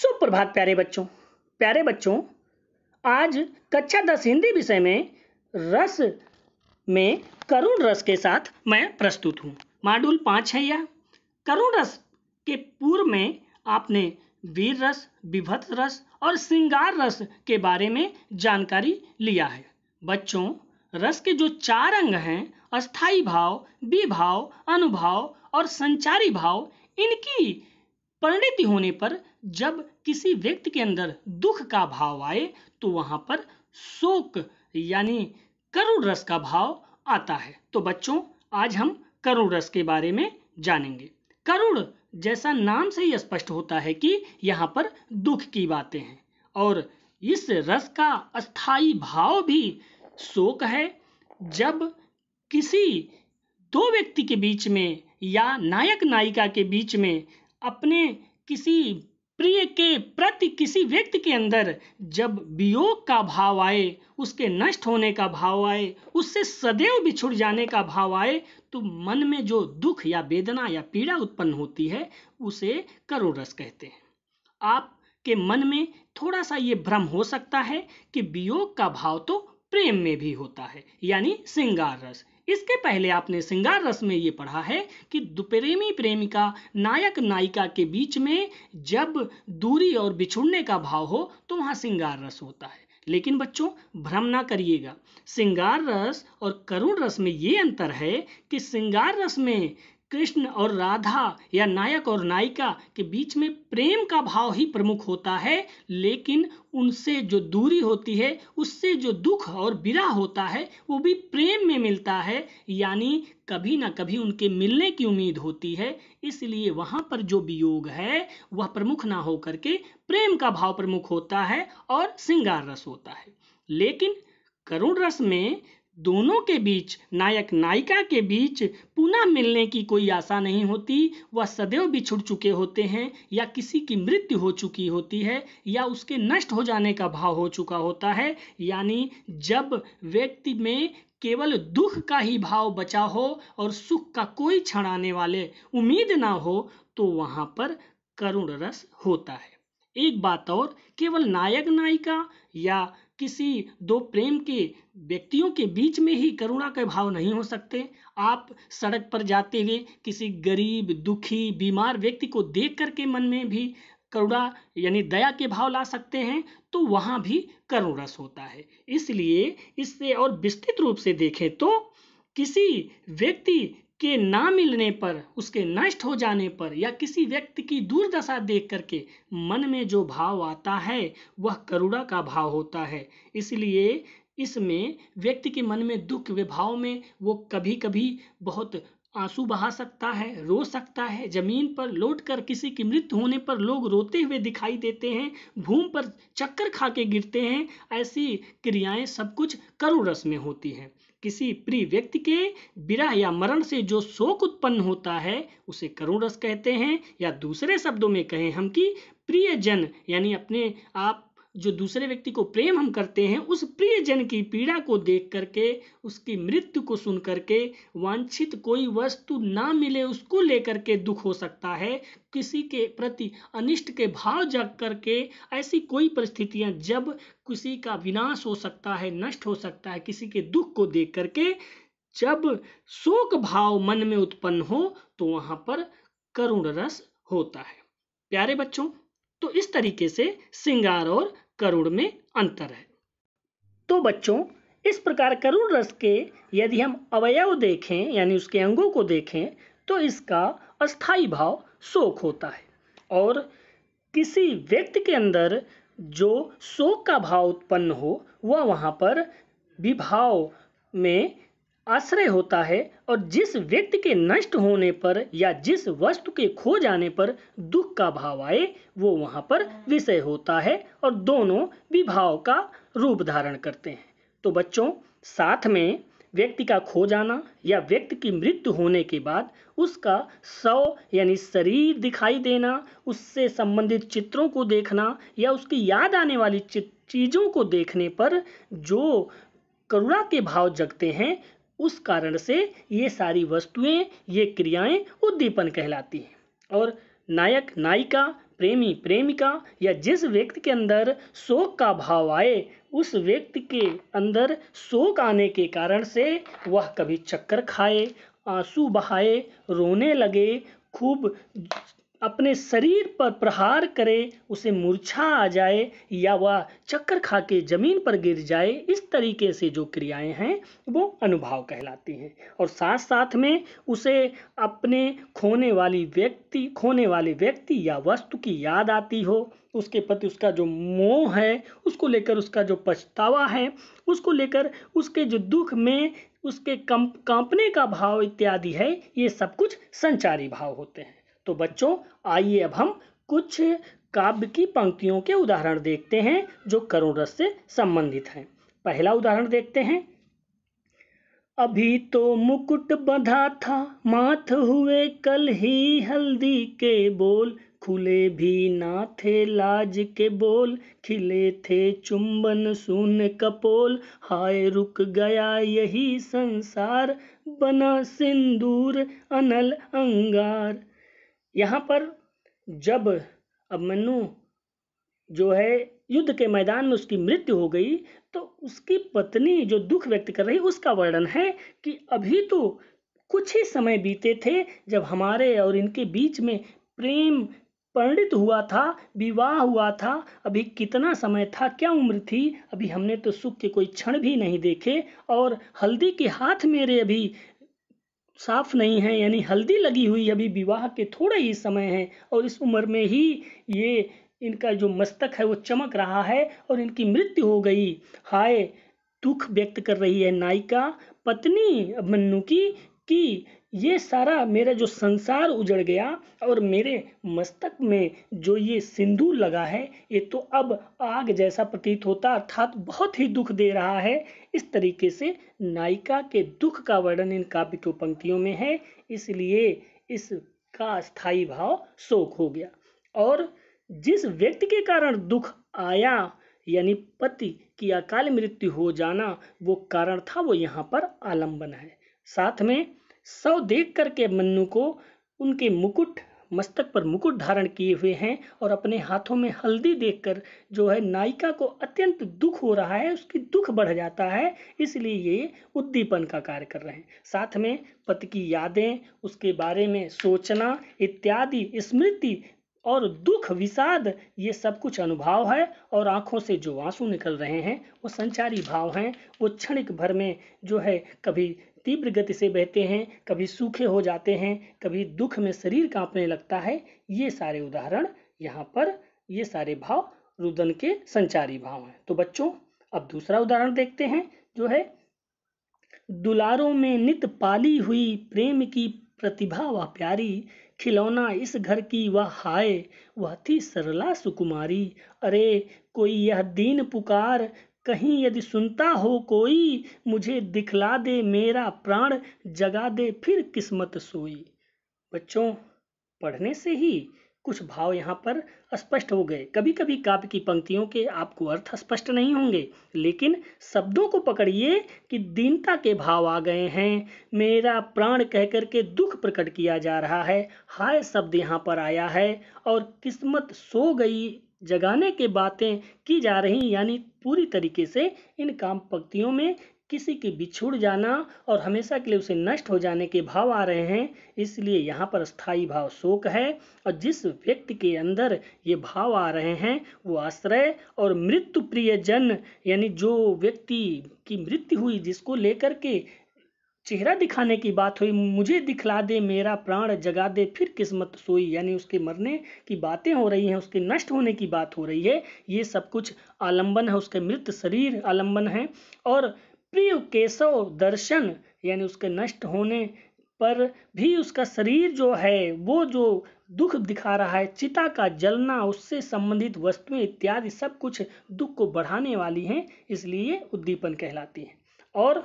सुप्रभात प्यारे बच्चों प्यारे बच्चों आज कक्षा दस हिंदी विषय में रस में करुण रस के साथ मैं प्रस्तुत हूँ मॉड्यूल पाँच है यह करुण रस के पूर्व में आपने वीर रस विभत्स रस और श्रृंगार रस के बारे में जानकारी लिया है बच्चों रस के जो चार अंग हैं अस्थाई भाव विभाव अनुभाव और संचारी भाव इनकी परिणति होने पर जब किसी व्यक्ति के अंदर दुख का भाव आए तो वहाँ पर शोक यानी करुण रस का भाव आता है तो बच्चों आज हम करुण रस के बारे में जानेंगे करुण जैसा नाम से ही स्पष्ट होता है कि यहाँ पर दुख की बातें हैं और इस रस का अस्थाई भाव भी शोक है जब किसी दो व्यक्ति के बीच में या नायक नायिका के बीच में अपने किसी प्रिय के प्रति किसी व्यक्ति के अंदर जब वियोग का भाव आए उसके नष्ट होने का भाव आए उससे सदैव बिछुड़ जाने का भाव आए तो मन में जो दुख या वेदना या पीड़ा उत्पन्न होती है उसे करो रस कहते हैं आप के मन में थोड़ा सा ये भ्रम हो सकता है कि वियोग का भाव तो प्रेम में भी होता है यानी श्रृंगार रस इसके पहले आपने श्रृंगार रस में ये पढ़ा है कि प्रेमी प्रेमिका नायक नायिका के बीच में जब दूरी और बिछुड़ने का भाव हो तो वहाँ श्रृंगार रस होता है लेकिन बच्चों भ्रम ना करिएगा श्रृंगार रस और करुण रस में ये अंतर है कि श्रृंगार रस में कृष्ण और राधा या नायक और नायिका के बीच में प्रेम का भाव ही प्रमुख होता है लेकिन उनसे जो दूरी होती है उससे जो दुख और बिरा होता है वो भी प्रेम में मिलता है यानी कभी ना कभी उनके मिलने की उम्मीद होती है इसलिए वहाँ पर जो वियोग है वह प्रमुख ना हो करके प्रेम का भाव प्रमुख होता है और श्रृंगार रस होता है लेकिन करुण रस में दोनों के बीच नायक नायिका के बीच पुनः मिलने की कोई आशा नहीं होती वह सदैव बिछुड़ चुके होते हैं या किसी की मृत्यु हो चुकी होती है या उसके नष्ट हो जाने का भाव हो चुका होता है यानी जब व्यक्ति में केवल दुख का ही भाव बचा हो और सुख का कोई क्षण आने वाले उम्मीद ना हो तो वहाँ पर करुण रस होता है एक बात और केवल नायक नायिका या किसी दो प्रेम के व्यक्तियों के बीच में ही करुणा के भाव नहीं हो सकते आप सड़क पर जाते हुए किसी गरीब दुखी बीमार व्यक्ति को देख करके मन में भी करुणा यानी दया के भाव ला सकते हैं तो वहाँ भी करुण रस होता है इसलिए इससे और विस्तृत रूप से देखें तो किसी व्यक्ति के ना मिलने पर उसके नष्ट हो जाने पर या किसी व्यक्ति की दुर्दशा देख करके मन में जो भाव आता है वह करुणा का भाव होता है इसलिए इसमें व्यक्ति के मन में दुख विभाव में वो कभी कभी बहुत आंसू बहा सकता है रो सकता है जमीन पर लौट कर किसी की मृत्यु होने पर लोग रोते हुए दिखाई देते हैं भूम पर चक्कर खा के गिरते हैं ऐसी क्रियाएं सब कुछ करुरस में होती हैं किसी प्रिय व्यक्ति के विरह या मरण से जो शोक उत्पन्न होता है उसे करुण रस कहते हैं या दूसरे शब्दों में कहें हम कि प्रियजन यानी अपने आप जो दूसरे व्यक्ति को प्रेम हम करते हैं उस प्रियजन की पीड़ा को देख करके उसकी मृत्यु को सुन करके वांछित कोई वस्तु ना मिले उसको लेकर के दुख हो सकता है किसी के प्रति अनिष्ट के भाव जग करके ऐसी कोई परिस्थितियां जब किसी का विनाश हो सकता है नष्ट हो सकता है किसी के दुख को देख करके जब शोक भाव मन में उत्पन्न हो तो वहां पर करुण रस होता है प्यारे बच्चों तो इस तरीके से श्रृंगार और करुण में अंतर है तो बच्चों इस प्रकार करुड़ रस के यदि हम अवयव देखें यानी उसके अंगों को देखें तो इसका अस्थाई भाव शोक होता है और किसी व्यक्ति के अंदर जो शोक का भाव उत्पन्न हो वह वहाँ पर विभाव में आश्रय होता है और जिस व्यक्ति के नष्ट होने पर या जिस वस्तु के खो जाने पर दुख का भाव आए वो वहाँ पर विषय होता है और दोनों विभाव का रूप धारण करते हैं तो बच्चों साथ में व्यक्ति का खो जाना या व्यक्ति की मृत्यु होने के बाद उसका शव यानी शरीर दिखाई देना उससे संबंधित चित्रों को देखना या उसकी याद आने वाली चीज़ों को देखने पर जो करुणा के भाव जगते हैं उस कारण से ये सारी वस्तुएं ये क्रियाएं उद्दीपन कहलाती हैं और नायक नायिका प्रेमी प्रेमिका या जिस व्यक्ति के अंदर शोक का भाव आए उस व्यक्ति के अंदर शोक आने के कारण से वह कभी चक्कर खाए आंसू बहाए रोने लगे खूब अपने शरीर पर प्रहार करे उसे मूर्छा आ जाए या वह चक्कर खा के जमीन पर गिर जाए इस तरीके से जो क्रियाएं हैं वो अनुभाव कहलाती हैं और साथ साथ में उसे अपने खोने वाली व्यक्ति खोने वाले व्यक्ति या वस्तु की याद आती हो उसके प्रति उसका जो मोह है उसको लेकर उसका जो पछतावा है उसको लेकर उसके जो दुख में उसके कंप कांपने का भाव इत्यादि है ये सब कुछ संचारी भाव होते हैं तो बच्चों आइए अब हम कुछ काव्य की पंक्तियों के उदाहरण देखते हैं जो करुण रस से संबंधित हैं पहला उदाहरण देखते हैं अभी तो मुकुट बंधा था माथ हुए कल ही हल्दी के बोल खुले भी ना थे लाज के बोल खिले थे चुंबन सुन कपोल हाय रुक गया यही संसार बना सिंदूर अनल अंगार यहाँ पर जब अभिमन्यु जो है युद्ध के मैदान में उसकी मृत्यु हो गई तो उसकी पत्नी जो दुख व्यक्त कर रही उसका वर्णन है कि अभी तो कुछ ही समय बीते थे जब हमारे और इनके बीच में प्रेम परिणित हुआ था विवाह हुआ था अभी कितना समय था क्या उम्र थी अभी हमने तो सुख के कोई क्षण भी नहीं देखे और हल्दी के हाथ मेरे अभी साफ नहीं है यानी हल्दी लगी हुई अभी विवाह के थोड़े ही समय है और इस उम्र में ही ये इनका जो मस्तक है वो चमक रहा है और इनकी मृत्यु हो गई हाय दुख व्यक्त कर रही है नायिका पत्नी मन्नू की कि ये सारा मेरा जो संसार उजड़ गया और मेरे मस्तक में जो ये सिंदूर लगा है ये तो अब आग जैसा प्रतीत होता अर्थात बहुत ही दुख दे रहा है इस तरीके से नायिका के दुख का वर्णन इन काव्य की पंक्तियों में है इसलिए इसका स्थायी भाव शोक हो गया और जिस व्यक्ति के कारण दुख आया यानी पति की अकाल मृत्यु हो जाना वो कारण था वो यहाँ पर आलम्बन है साथ में सब देख करके मन्नू को उनके मुकुट मस्तक पर मुकुट धारण किए हुए हैं और अपने हाथों में हल्दी देखकर जो है नायिका को अत्यंत दुख हो रहा है उसकी दुख बढ़ जाता है इसलिए ये उद्दीपन का कार्य कर रहे हैं साथ में पति की यादें उसके बारे में सोचना इत्यादि स्मृति और दुख विषाद ये सब कुछ अनुभाव है और आँखों से जो आंसू निकल रहे हैं वो संचारी भाव हैं वो क्षणिक भर में जो है कभी तीव्र गति से बहते हैं कभी सूखे हो जाते हैं कभी दुख में शरीर कांपने लगता है ये सारे उदाहरण यहाँ पर ये सारे भाव रुदन के संचारी भाव हैं तो बच्चों अब दूसरा उदाहरण देखते हैं जो है दुलारों में नित पाली हुई प्रेम की प्रतिभा व प्यारी खिलौना इस घर की वह हाय वह थी सरला सुकुमारी अरे कोई यह दीन पुकार कहीं यदि सुनता हो कोई मुझे दिखला दे मेरा प्राण जगा दे फिर किस्मत सोई बच्चों पढ़ने से ही कुछ भाव यहाँ पर स्पष्ट हो गए कभी कभी काव्य की पंक्तियों के आपको अर्थ स्पष्ट नहीं होंगे लेकिन शब्दों को पकड़िए कि दीनता के भाव आ गए हैं मेरा प्राण कह कर के दुख प्रकट किया जा रहा है हाय शब्द यहाँ पर आया है और किस्मत सो गई जगाने के बातें की जा रही यानी पूरी तरीके से इन काम पंक्तियों में किसी के बिछुड़ जाना और हमेशा के लिए उसे नष्ट हो जाने के भाव आ रहे हैं इसलिए यहाँ पर स्थायी भाव शोक है और जिस व्यक्ति के अंदर ये भाव आ रहे हैं वो आश्रय और मृत्यु प्रिय जन यानी जो व्यक्ति की मृत्यु हुई जिसको लेकर के चेहरा दिखाने की बात हुई मुझे दिखला दे मेरा प्राण जगा दे फिर किस्मत सोई यानी उसके मरने की बातें हो रही हैं उसके नष्ट होने की बात हो रही है ये सब कुछ आलंबन है उसके मृत शरीर आलंबन है और प्रिय केशव दर्शन यानी उसके नष्ट होने पर भी उसका शरीर जो है वो जो दुख दिखा रहा है चिता का जलना उससे संबंधित वस्तुएं इत्यादि सब कुछ दुख को बढ़ाने वाली हैं इसलिए उद्दीपन कहलाती हैं और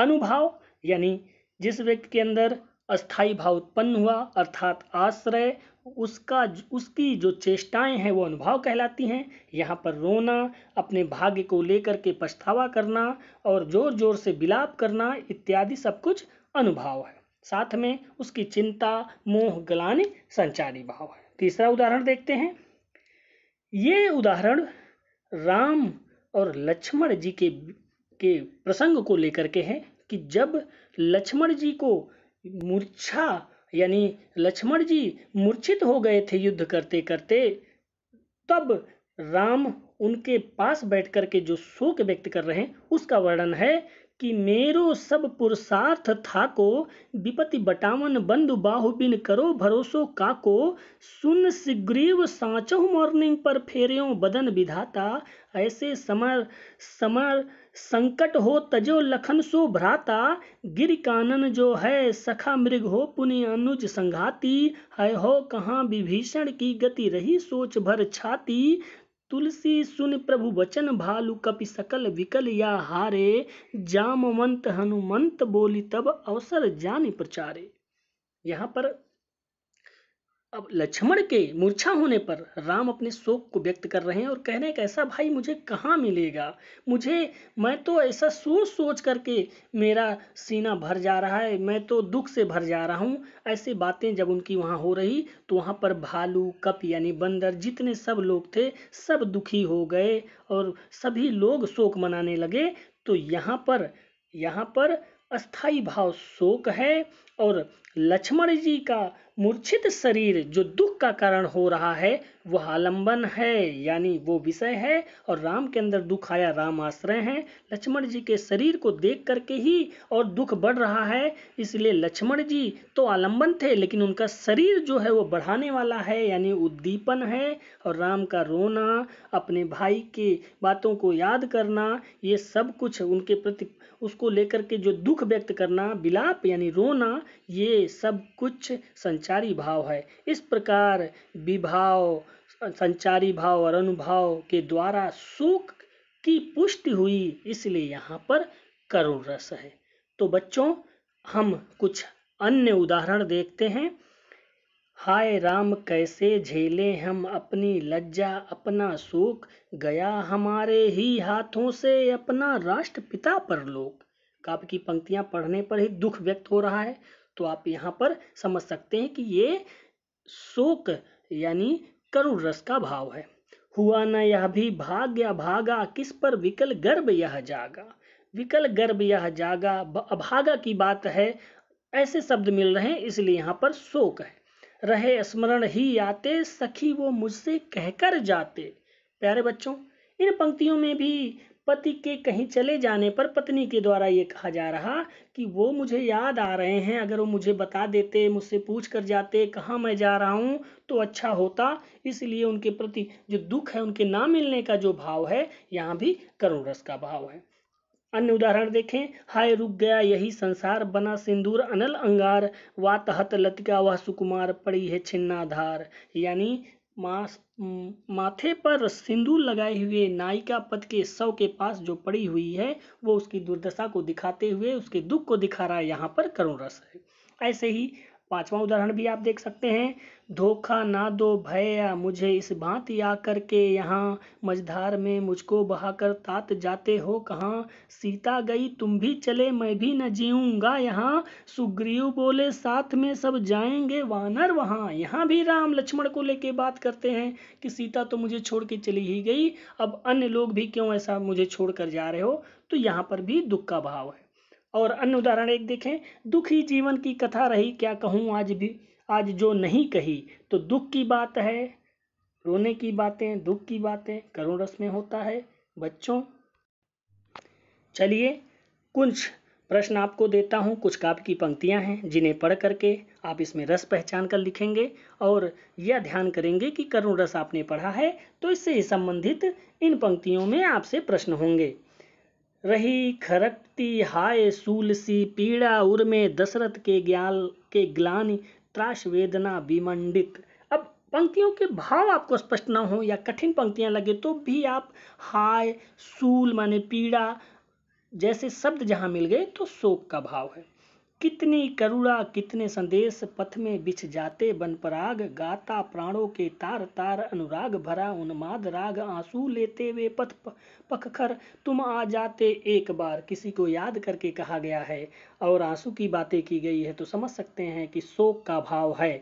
अनुभाव यानी जिस व्यक्ति के अंदर अस्थाई भाव उत्पन्न हुआ अर्थात आश्रय उसका उसकी जो चेष्टाएं हैं वो अनुभाव कहलाती हैं यहाँ पर रोना अपने भाग्य को लेकर के पछतावा करना और जोर जोर से बिलाप करना इत्यादि सब कुछ अनुभाव है साथ में उसकी चिंता मोह गलाने संचारी भाव है तीसरा उदाहरण देखते हैं ये उदाहरण राम और लक्ष्मण जी के के प्रसंग को लेकर के है कि जब लक्ष्मण जी को मूर्छा यानी लक्ष्मण जी मूर्छित हो गए थे युद्ध करते करते तब राम उनके पास बैठ कर के जो शोक व्यक्त कर रहे हैं उसका वर्णन है कि मेरो सब पुरुषार्थ को विपति बटावन बंधु बाहु बिन करो भरोसो काको सुन सिग्रीव साँचो मॉर्निंग पर फेरियो बदन विधाता ऐसे समर समर संकट हो तजो लखन सो भ्राता गिर कानन जो है सखा मृग हो पुनि अनुज संघाती है हो कहाँ विभीषण की गति रही सोच भर छाती तुलसी सुन प्रभु वचन भालु कपि सकल विकल या हारे जामवंत हनुमंत बोली तब अवसर जान प्रचारे यहाँ पर अब लक्ष्मण के मूर्छा होने पर राम अपने शोक को व्यक्त कर रहे हैं और कह रहे हैं ऐसा भाई मुझे कहाँ मिलेगा मुझे मैं तो ऐसा सोच सोच करके मेरा सीना भर जा रहा है मैं तो दुख से भर जा रहा हूँ ऐसी बातें जब उनकी वहाँ हो रही तो वहाँ पर भालू कप यानी बंदर जितने सब लोग थे सब दुखी हो गए और सभी लोग शोक मनाने लगे तो यहाँ पर यहाँ पर अस्थाई भाव शोक है और लक्ष्मण जी का मूर्छित शरीर जो दुख का कारण हो रहा है वह आलंबन है यानी वो विषय है और राम के अंदर दुख आया राम आश्रय है लक्ष्मण जी के शरीर को देख करके ही और दुख बढ़ रहा है इसलिए लक्ष्मण जी तो आलंबन थे लेकिन उनका शरीर जो है वो बढ़ाने वाला है यानी उद्दीपन है और राम का रोना अपने भाई के बातों को याद करना ये सब कुछ उनके प्रति उसको लेकर के जो दुख व्यक्त करना विलाप यानी रोना ये सब कुछ संचार संचारी भाव है इस प्रकार विभाव संचारी भाव और अनुभाव के द्वारा शोक की पुष्टि हुई इसलिए यहाँ पर करुण रस है तो बच्चों हम कुछ अन्य उदाहरण देखते हैं हाय राम कैसे झेले हम अपनी लज्जा अपना शोक गया हमारे ही हाथों से अपना राष्ट्रपिता परलोक काव्य की पंक्तियां पढ़ने पर ही दुख व्यक्त हो रहा है तो आप यहाँ पर समझ सकते हैं कि ये शोक यानी करुण रस का भाव है हुआ न यह भी भाग्य भागा किस पर विकल गर्भ यह जागा विकल गर्भ यह जागा अभागा की बात है ऐसे शब्द मिल रहे हैं इसलिए यहाँ पर शोक है रहे स्मरण ही आते सखी वो मुझसे कहकर जाते प्यारे बच्चों इन पंक्तियों में भी पति के कहीं चले जाने पर पत्नी के द्वारा ये कहा जा रहा कि वो मुझे याद आ रहे हैं अगर वो मुझे बता देते मुझसे पूछ कर जाते कहाँ मैं जा रहा हूँ तो अच्छा होता इसलिए उनके प्रति जो दुख है उनके ना मिलने का जो भाव है यहाँ भी करुण रस का भाव है अन्य उदाहरण देखें हाय रुक गया यही संसार बना सिंदूर अनल अंगार वातहत लतिका वह सुकुमार पड़ी है छिन्नाधार यानी माथे पर सिंदूर लगाए हुए नायिका पद के शव के पास जो पड़ी हुई है वो उसकी दुर्दशा को दिखाते हुए उसके दुख को दिखा रहा है यहाँ पर करुण रस है ऐसे ही पांचवा उदाहरण भी आप देख सकते हैं धोखा ना दो भैया मुझे इस भांति या के यहाँ मझधार में मुझको बहाकर तात जाते हो कहाँ सीता गई तुम भी चले मैं भी न जीऊँगा यहाँ सुग्रीव बोले साथ में सब जाएंगे वानर वहाँ यहाँ भी राम लक्ष्मण को लेके बात करते हैं कि सीता तो मुझे छोड़ के चली ही गई अब अन्य लोग भी क्यों ऐसा मुझे छोड़ कर जा रहे हो तो यहाँ पर भी दुख का भाव है और अन्य उदाहरण एक देखें दुखी जीवन की कथा रही क्या कहूँ आज भी आज जो नहीं कही तो दुख की बात है रोने की बातें दुख की बातें करुण रस में होता है बच्चों चलिए कुछ प्रश्न आपको देता हूँ कुछ काव्य की पंक्तियाँ हैं जिन्हें पढ़ करके आप इसमें रस पहचान कर लिखेंगे और यह ध्यान करेंगे कि करुण रस आपने पढ़ा है तो इससे संबंधित इन पंक्तियों में आपसे प्रश्न होंगे रही खरकती हाय सूलसी सी पीड़ा उर्मे दशरथ के ज्ञान के ग्लानि त्रास वेदना विमंडित अब पंक्तियों के भाव आपको स्पष्ट ना हो या कठिन पंक्तियां लगे तो भी आप हाय सूल माने पीड़ा जैसे शब्द जहाँ मिल गए तो शोक का भाव है कितनी करुणा कितने संदेश पथ में बिछ जाते बन पराग गाता प्राणों के तार तार अनुराग भरा उन्माद राग आंसू लेते वे पथ पखखर तुम आ जाते एक बार किसी को याद करके कहा गया है और आंसू की बातें की गई है तो समझ सकते हैं कि शोक का भाव है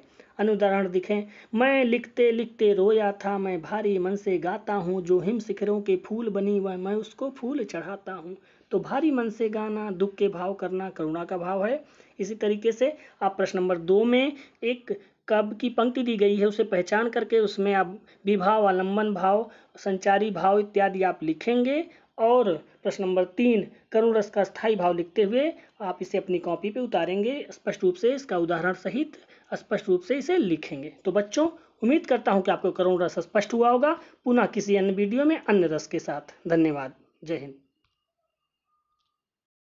अनुदाहरण दिखें मैं लिखते लिखते रोया था मैं भारी मन से गाता हूँ जो हिम शिखरों के फूल बनी वह मैं उसको फूल चढ़ाता हूँ तो भारी मन से गाना दुख के भाव करना करुणा का भाव है इसी तरीके से आप प्रश्न नंबर दो में एक कब की पंक्ति दी गई है उसे पहचान करके उसमें आप विभाव आलम्बन भाव संचारी भाव इत्यादि आप लिखेंगे और प्रश्न नंबर तीन करुण रस का स्थायी भाव लिखते हुए आप इसे अपनी कॉपी पे उतारेंगे स्पष्ट रूप से इसका उदाहरण सहित स्पष्ट रूप से इसे लिखेंगे तो बच्चों उम्मीद करता हूँ कि आपको करुण रस स्पष्ट हुआ होगा पुनः किसी अन्य वीडियो में अन्य रस के साथ धन्यवाद जय हिंद